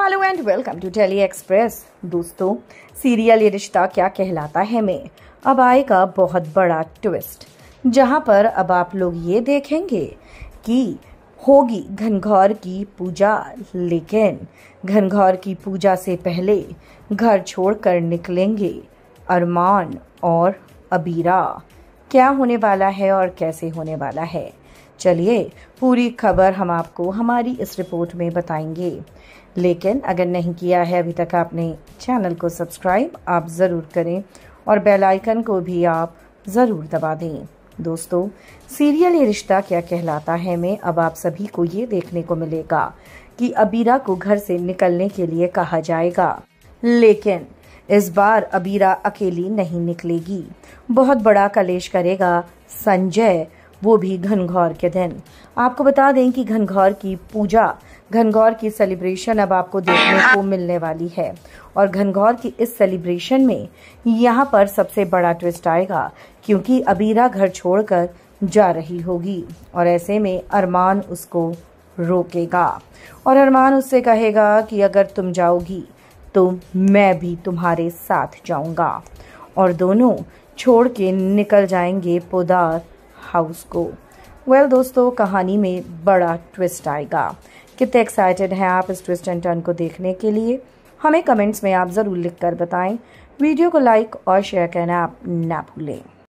hello and welcome to Daily Express दोस्तों serial Yeh Rishta क्या कहलाता है मैं अब आएगा बहुत बड़ा ट्विस्ट जहां पर अब आप लोग ये देखेंगे कि होगी घनघौर की पूजा लेकिन घनघौर की पूजा से पहले घर छोड़कर निकलेंगे अरमान और अबीरा क्या होने वाला है और कैसे होने वाला है चलिए पूरी खबर हम आपको हमारी इस रिपोर्ट में बताएंगे लेकिन अगर नहीं किया है अभी तक आपने चैनल को सब्सक्राइब आप ज़रूर करें और बेल आइकन को भी आप ज़रूर दबा दें दोस्तों सीरियल ये रिश्ता क्या कहलाता है में अब आप सभी को ये देखने को मिलेगा कि अबीरा को घर से निकलने के लिए कहा जाएगा लेकिन इस बार अबीरा अकेली नहीं निकलेगी बहुत बड़ा कलेश करेगा संजय वो भी घनघौर के दिन आपको बता दें कि घनघौर की पूजा घनघौर की सेलिब्रेशन अब आपको देखने को मिलने वाली है और घनघौर की इस सेलिब्रेशन में यहाँ पर सबसे बड़ा ट्विस्ट आएगा क्योंकि अबीरा घर छोड़कर जा रही होगी और ऐसे में अरमान उसको रोकेगा और अरमान उससे कहेगा कि अगर तुम जाओगी तो मैं भी तुम्हारे साथ जाऊंगा और दोनों छोड़ के निकल जाएंगे पोदार हाउस को वेल well, दोस्तों कहानी में बड़ा ट्विस्ट आएगा कितने एक्साइटेड हैं आप इस ट्विस्ट एंड टर्न को देखने के लिए हमें कमेंट्स में आप ज़रूर लिख कर बताएं वीडियो को लाइक और शेयर करना आप ना भूलें